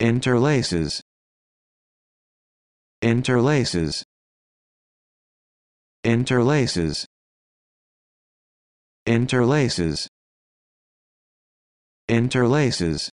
interlaces interlaces interlaces interlaces interlaces